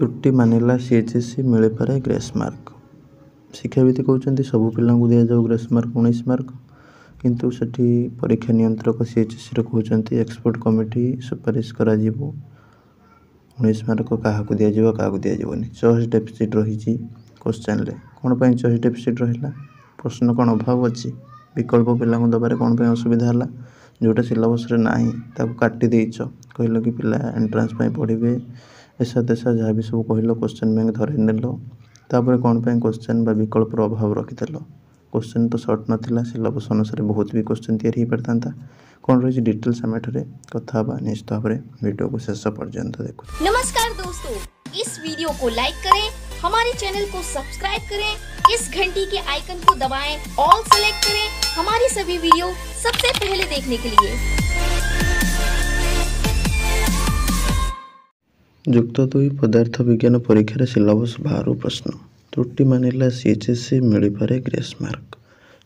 ତୃଟି ମାନିଲା C H S C ମିଳିପାରେ ଗ୍ରେସ୍ ମାର୍କ ଶିକ୍ଷାବିତ କହୁଛନ୍ତି ସବୁ ପିଲାଙ୍କୁ ଦିଆଯାଉ ଗ୍ରେସ୍ ମାର୍କ ଉଣେଇଶ ମାର୍କ କିନ୍ତୁ ସେଠି ପରୀକ୍ଷା ନିୟନ୍ତ୍ରକ ସି ଏଚ୍ ଏସ୍ ସିର କହୁଛନ୍ତି ଏକ୍ସପର୍ଟ କମିଟି ସୁପାରିଶ କରାଯିବ ଉଣେଇଶ ମାର୍କ କାହାକୁ ଦିଆଯିବ କାହାକୁ ଦିଆଯିବନି ଚଏସ୍ ଡେଫିସିଟ୍ ରହିଛି କୋଶ୍ଚେନ୍ରେ କ'ଣ ପାଇଁ ଚଏସ୍ ଡେଫିସିଟ୍ ରହିଲା ପ୍ରଶ୍ନ କ'ଣ ଅଭାବ ଅଛି ବିକଳ୍ପ ପିଲାଙ୍କୁ ଦେବାରେ କ'ଣ ପାଇଁ ଅସୁବିଧା ହେଲା ଯେଉଁଟା ସିଲାବସ୍ରେ ନାହିଁ ତାକୁ କାଟି ଦେଇଛ କହିଲ କି ପିଲା ଏଣ୍ଟ୍ରାନ୍ସ ପାଇଁ ପଢ଼ିବେ ଏସା ତେସା ଯାହା ବି ସବୁ କହିଲ କୋଶ୍ଚିନ୍ ବ୍ୟାଙ୍କ୍ ଧରେଇ ନେଲ ତା'ପରେ କ'ଣ ପାଇଁ କୋଶ୍ଚିନ୍ ବା ବିକଳ୍ପର ଅଭାବ ରଖିଦେଲ କୋଶ୍ଚିନ୍ ତ ସର୍ଟ ନଥିଲା ସିଲାବସ୍ ଅନୁସାରେ ବହୁତ ବି କୋଶ୍ଚିନ୍ ତିଆରି ହେଇପାରିଥାନ୍ତା କ'ଣ ରହିଛି ଡିଟେଲ୍ସ ଆମେ ଏଠାରେ କଥା ହେବା ନିଶ୍ଚିତ ଭାବରେ ଭିଡ଼ିଓକୁ ଶେଷ ପର୍ଯ୍ୟନ୍ତ ଦେଖୁ ନମସ୍କାର ଦୋସ୍ତ इस वीडियो को लाइक करें हमारे चैनल को सब्सक्राइब करें इस घंटी के आइकन को दबाएं ऑल सेलेक्ट करें हमारी सभी वीडियो सबसे पहले देखने के लिए ଯୁକ୍ତ ଦୁଇ ପଦାର୍ଥ ବିଜ୍ଞାନ ପରୀକ୍ଷାରେ ସିଲାବସ୍ ବାହାରୁ ପ୍ରଶ୍ନ ତ୍ରୁଟି ମାନିଲା ସି ଏଚ୍ ଏସ୍ ସି ମିଳିପାରେ ଗ୍ରେସ୍ ମାର୍କ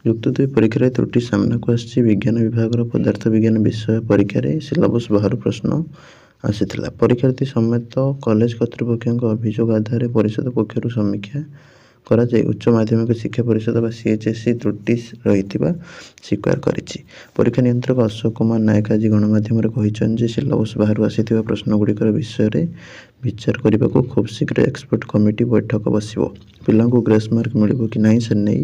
ଯୁକ୍ତ ଦୁଇ ପରୀକ୍ଷାରେ ତ୍ରୁଟି ସାମ୍ନାକୁ ଆସିଛି ବିଜ୍ଞାନ ବିଭାଗର ପଦାର୍ଥ ବିଜ୍ଞାନ ବିଷୟ ପରୀକ୍ଷାରେ ସିଲାବସ୍ ବାହାରୁ ପ୍ରଶ୍ନ ଆସିଥିଲା ପରୀକ୍ଷାର୍ଥୀ ସମେତ କଲେଜ କର୍ତ୍ତୃପକ୍ଷଙ୍କ ଅଭିଯୋଗ ଆଧାରରେ ପରିଷଦ ପକ୍ଷରୁ ସମୀକ୍ଷା କରାଯାଇ ଉଚ୍ଚ ମାଧ୍ୟମିକ ଶିକ୍ଷା ପରିଷଦ ବା ସି ଏଚ୍ ଏସ୍ ସି ତ୍ରୁଟି ରହିଥିବା ସ୍ୱୀକାର କରିଛି ପରୀକ୍ଷା ନିୟନ୍ତ୍ରକ ଅଶୋକ କୁମାର ନାୟକ ଆଜି ଗଣମାଧ୍ୟମରେ କହିଛନ୍ତି ଯେ ସିଲାବସ୍ ବାହାରୁ ଆସିଥିବା ପ୍ରଶ୍ନଗୁଡ଼ିକର ବିଷୟରେ ବିଚାର କରିବାକୁ ଖୁବ୍ ଶୀଘ୍ର ଏକ୍ସପର୍ଟ କମିଟି ବୈଠକ ବସିବ ପିଲାଙ୍କୁ ଗ୍ରେସ୍ ମାର୍କ ମିଳିବ କି ନାହିଁ ସେ ନେଇ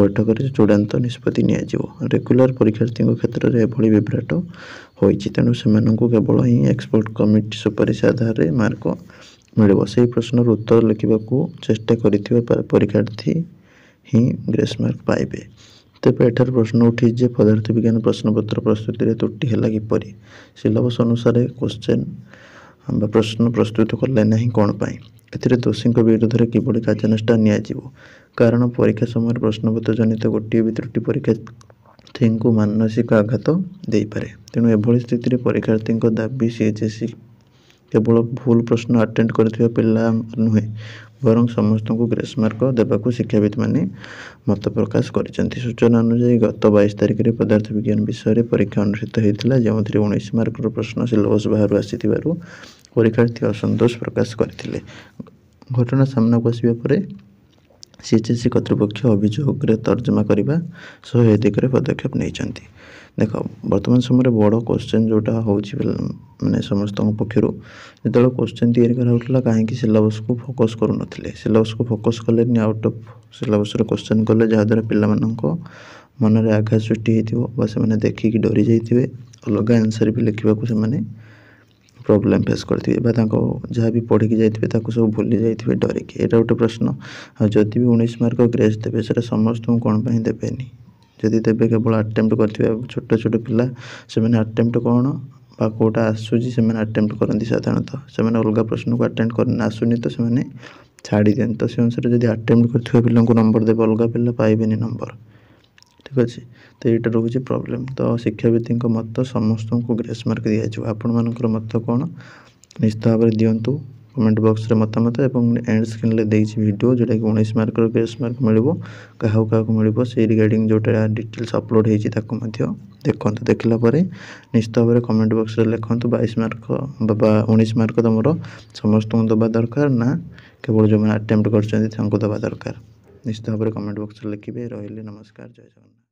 ବୈଠକରେ ଚୂଡ଼ାନ୍ତ ନିଷ୍ପତ୍ତି ନିଆଯିବ ରେଗୁଲାର ପରୀକ୍ଷାର୍ଥୀଙ୍କ କ୍ଷେତ୍ରରେ ଏଭଳି ବିଭ୍ରାଟ ହୋଇଛି ତେଣୁ ସେମାନଙ୍କୁ କେବଳ ହିଁ ଏକ୍ସପର୍ଟ କମିଟି ସୁପାରିଶ ଆଧାରରେ ମାର୍କ ମିଳିବ ସେହି ପ୍ରଶ୍ନର ଉତ୍ତର ଲେଖିବାକୁ ଚେଷ୍ଟା କରିଥିବା ପରୀକ୍ଷାର୍ଥୀ ହିଁ ଗ୍ରେସ୍ ମାର୍କ ପାଇବେ ତେବେ ଏଠାରେ ପ୍ରଶ୍ନ ଉଠିଛି ଯେ ପଦାର୍ଥ ବିଜ୍ଞାନ ପ୍ରଶ୍ନପତ୍ର ପ୍ରସ୍ତୁତିରେ ତ୍ରୁଟି ହେଲା କିପରି ସିଲାବସ୍ ଅନୁସାରେ କୋଶ୍ଚେନ୍ ବା ପ୍ରଶ୍ନ ପ୍ରସ୍ତୁତ କଲେ ନାହିଁ କ'ଣ ପାଇଁ ଏଥିରେ ଦୋଷୀଙ୍କ ବିରୁଦ୍ଧରେ କିଭଳି କାର୍ଯ୍ୟାନୁଷ୍ଠାନ ନିଆଯିବ କାରଣ ପରୀକ୍ଷା ସମୟରେ ପ୍ରଶ୍ନପତ୍ର ଜନିତ ଗୋଟିଏ ବି ତ୍ରୁଟି ପରୀକ୍ଷାର୍ଥୀଙ୍କୁ ମାନସିକ ଆଘାତ ଦେଇପାରେ ତେଣୁ ଏଭଳି ସ୍ଥିତିରେ ପରୀକ୍ଷାର୍ଥୀଙ୍କ ଦାବି ସିଏଚ୍ଏସି କେବଳ ଭୁଲ ପ୍ରଶ୍ନ ଆଟେଣ୍ଡ କରିଥିବା ପିଲା ନୁହେଁ ବରଂ ସମସ୍ତଙ୍କୁ ଗ୍ରେସ୍ ମାର୍କ ଦେବାକୁ ଶିକ୍ଷାବିତମାନେ ମତ ପ୍ରକାଶ କରିଛନ୍ତି ସୂଚନା ଅନୁଯାୟୀ ଗତ ବାଇଶ ତାରିଖରେ ପଦାର୍ଥ ବିଜ୍ଞାନ ବିଷୟରେ ପରୀକ୍ଷା ଅନୁଷ୍ଠିତ ହୋଇଥିଲା ଯେଉଁଥିରେ ଉଣେଇଶ ମାର୍କର ପ୍ରଶ୍ନ ସିଲେବସ୍ ବାହାରୁ ଆସିଥିବାରୁ ପରୀକ୍ଷାର୍ଥୀ ଅସନ୍ତୋଷ ପ୍ରକାଶ କରିଥିଲେ ଘଟଣା ସାମ୍ନାକୁ ଆସିବା ପରେ ସିଏଚ୍ଏସ୍ସି କର୍ତ୍ତୃପକ୍ଷ ଅଭିଯୋଗରେ ତର୍ଜମା କରିବା ସହ ଏ ଦିଗରେ ପଦକ୍ଷେପ ନେଇଛନ୍ତି ଦେଖ ବର୍ତ୍ତମାନ ସମୟରେ ବଡ଼ କୋଶ୍ଚିନ୍ ଯେଉଁଟା ହେଉଛି ମାନେ ସମସ୍ତଙ୍କ ପକ୍ଷରୁ ଯେତେବେଳେ କୋଶ୍ଚିନ୍ ତିଆରି କରାହେଉଥିଲା କାହିଁକି ସିଲାବସ୍କୁ ଫୋକସ୍ କରୁନଥିଲେ ସିଲାବସ୍କୁ ଫୋକସ୍ କଲେନି ଆଉଟ୍ ଅଫ୍ ସିଲାବସ୍ରେ କୋଶ୍ଚିନ୍ କଲେ ଯାହାଦ୍ୱାରା ପିଲାମାନଙ୍କ ମନରେ ଆଘାତ ସୃଷ୍ଟି ହେଇଥିବ ବା ସେମାନେ ଦେଖିକି ଡରି ଯାଇଥିବେ ଅଲଗା ଆନ୍ସର୍ ବି ଲେଖିବାକୁ ସେମାନେ ପ୍ରୋବ୍ଲେମ୍ ଫେସ୍ କରିଥିବେ ବା ତାଙ୍କ ଯାହା ବି ପଢ଼ିକି ଯାଇଥିବେ ତାକୁ ସବୁ ଭୁଲି ଯାଇଥିବେ ଡରିକି ଏଇଟା ଗୋଟେ ପ୍ରଶ୍ନ ଆଉ ଯଦି ବି ଉଣେଇଶ ମାର୍କ ଗ୍ରେସ୍ ଦେବେ ସେଇଟା ସମସ୍ତଙ୍କୁ କ'ଣ ପାଇଁ ଦେବେନି ଯଦି ଦେବେ କେବଳ ଆଟେମ୍ପ୍ଟ କରିଥିବେ ଛୋଟ ଛୋଟ ପିଲା ସେମାନେ ଆଟେମ୍ପ୍ଟ କ'ଣ ବା କେଉଁଟା ଆସୁଛି ସେମାନେ ଆଟେମ୍ପ୍ଟ କରନ୍ତି ସାଧାରଣତଃ ସେମାନେ ଅଲଗା ପ୍ରଶ୍ନକୁ ଆଟେମ୍ପ୍ଟ କରନ୍ତି ଆସୁନି ତ ସେମାନେ ଛାଡ଼ି ଦିଅନ୍ତି ତ ସେ ଅନୁସାରେ ଯଦି ଆଟେମ୍ପ୍ଟ କରିଥିବା ପିଲାଙ୍କୁ ନମ୍ବର ଦେବେ ଅଲଗା ପିଲା ପାଇବେନି ନମ୍ବର ଠିକ୍ ଅଛି ତ ଏଇଟା ରହୁଛି ପ୍ରୋବ୍ଲେମ୍ ତ ଶିକ୍ଷାବିତ୍ଙ୍କ ମତ ସମସ୍ତଙ୍କୁ ଗ୍ରେସ୍ ମାର୍କ ଦିଆଯିବ ଆପଣମାନଙ୍କର ମତ କ'ଣ ନିଶ୍ଚିତ ଭାବରେ ଦିଅନ୍ତୁ କମେଣ୍ଟ ବକ୍ସରେ ମତାମତ ଏବଂ ଏଣ୍ଡ ସ୍କ୍ରିନ୍ରେ ଦେଇଛି ଭିଡ଼ିଓ ଯେଉଁଟାକି ଉଣେଇଶ ମାର୍କର ଗ୍ରେସ୍ ମାର୍କ ମିଳିବ କାହାକୁ କାହାକୁ ମିଳିବ ସେଇ ରିଗାର୍ଡ଼ିଂ ଯେଉଁଟା ଡିଟେଲ୍ସ ଅପଲୋଡ଼ ହେଇଛି ତାକୁ ମଧ୍ୟ ଦେଖନ୍ତୁ ଦେଖିଲା ପରେ ନିଶ୍ଚିତ ଭାବରେ କମେଣ୍ଟ ବକ୍ସରେ ଲେଖନ୍ତୁ ବାଇଶ ମାର୍କ ବା ଉଣେଇଶ ମାର୍କ ତୁମର ସମସ୍ତଙ୍କୁ ଦେବା ଦରକାର ନା କେବଳ ଯେଉଁମାନେ ଆଟେମ୍ପ୍ଟ କରିଛନ୍ତି ତାଙ୍କୁ ଦେବା ଦରକାର ନିଶ୍ଚିତ ଭାବରେ କମେଣ୍ଟ ବକ୍ସରେ ଲେଖିବେ ରହିଲି ନମସ୍କାର ଜୟ ଜଗନ୍ନାଥ